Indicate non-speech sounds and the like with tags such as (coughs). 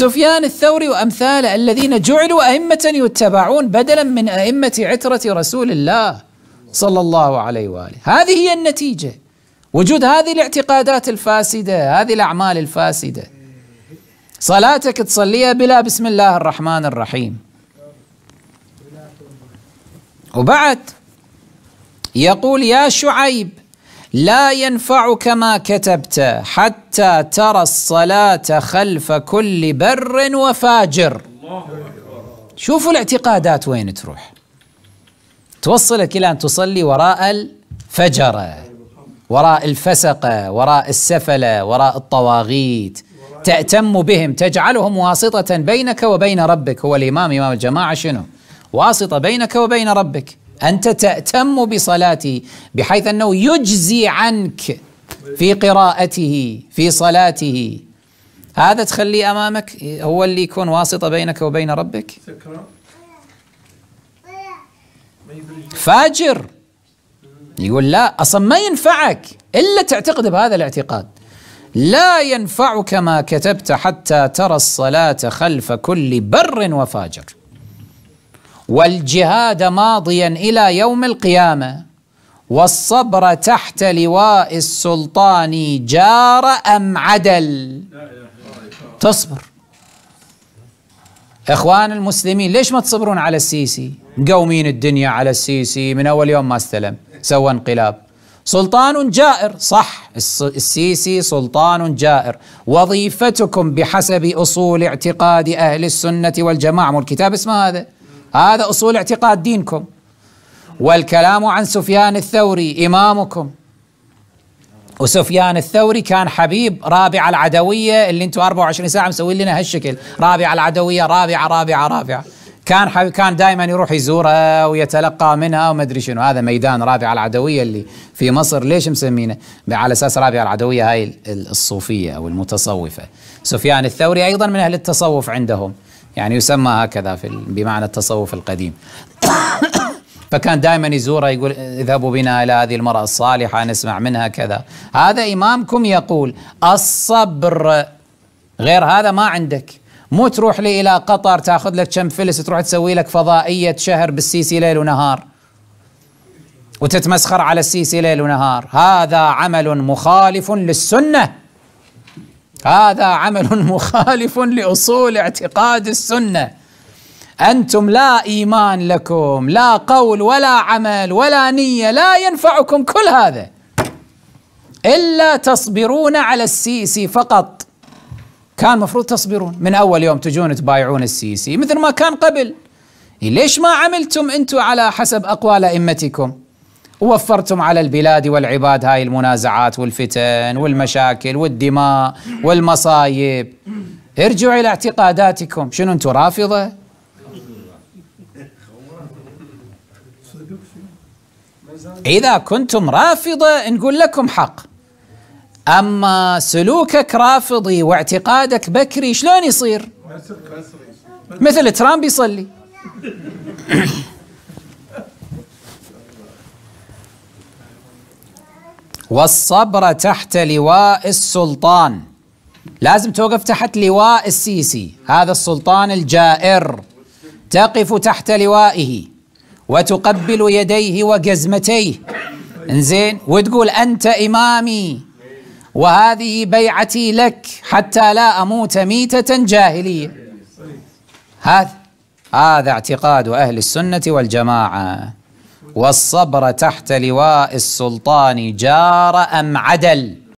سفيان الثوري وامثاله الذين جعلوا ائمه يتبعون بدلا من ائمه عتره رسول الله صلى الله عليه واله، هذه هي النتيجه وجود هذه الاعتقادات الفاسده، هذه الاعمال الفاسده. صلاتك تصليها بلا بسم الله الرحمن الرحيم. وبعد يقول يا شعيب لا ينفعك ما كتبت حتى ترى الصلاة خلف كل بر وفاجر شوفوا الاعتقادات وين تروح توصلك إلى أن تصلي وراء الفجرة وراء الفسقة وراء السفلة وراء الطواغيت تأتم بهم تجعلهم واسطة بينك وبين ربك هو الإمام إمام الجماعة شنو واسطة بينك وبين ربك انت تاتم بصلاته بحيث انه يجزي عنك في قراءته في صلاته هذا تخليه امامك هو اللي يكون واسطه بينك وبين ربك فاجر يقول لا اصلا ما ينفعك الا تعتقد بهذا الاعتقاد لا ينفعك ما كتبت حتى ترى الصلاه خلف كل بر وفاجر والجهاد ماضيا إلى يوم القيامة والصبر تحت لواء السلطان جار أم عدل تصبر إخوان المسلمين ليش ما تصبرون على السيسي قومين الدنيا على السيسي من أول يوم ما استلم سوى انقلاب سلطان جائر صح السيسي سلطان جائر وظيفتكم بحسب أصول اعتقاد أهل السنة والجماعة والكتاب اسمه هذا هذا أصول اعتقاد دينكم والكلام عن سفيان الثوري إمامكم وسفيان الثوري كان حبيب رابع العدوية اللي انتم 24 ساعة مسوي لنا هالشكل رابع العدوية رابعة رابعة رابعة كان حبيب كان دائما يروح يزورها ويتلقى منها وما ادري شنو هذا ميدان رابعة العدوية اللي في مصر ليش مسمينه على اساس رابعة العدوية هاي الصوفية او المتصوفة سفيان الثوري ايضا من اهل التصوف عندهم يعني يسمى هكذا في بمعنى التصوف القديم (coughs) فكان دائما يزوره يقول اذهبوا بنا الى هذه المراه الصالحه نسمع منها كذا هذا امامكم يقول الصبر غير هذا ما عندك مو تروح لي الى قطر تاخذ لك كم فلس تروح تسوي لك فضائيه شهر بالسيسي ليل ونهار وتتمسخر على السيسي ليل ونهار هذا عمل مخالف للسنه هذا عمل (laughs) مخالف لاصول اعتقاد السنه انتم لا ايمان لكم لا قول ولا عمل ولا نيه لا ينفعكم كل هذا الا تصبرون على السيسي فقط كان مفروض تصبرون من اول يوم تجون تبايعون السيسي مثل ما كان قبل إيه، ليش ما عملتم انتم على حسب اقوال ائمتكم ووفرتم على البلاد والعباد هاي المنازعات والفتن والمشاكل والدماء والمصايب ارجعوا إلى اعتقاداتكم شنو أنتم رافضة إذا كنتم رافضة نقول لكم حق أما سلوكك رافضي واعتقادك بكري شلون يصير مثل ترامب يصلي (laughs) والصبر تحت لواء السلطان لازم توقف تحت لواء السيسي هذا السلطان الجائر تقف تحت لوائه وتقبل يديه وجزمتيه انزين وتقول انت امامي وهذه بيعتي لك حتى لا اموت ميته جاهليه هذا هذا اعتقاد اهل السنه والجماعه والصبر تحت لواء السلطان جار أم عدل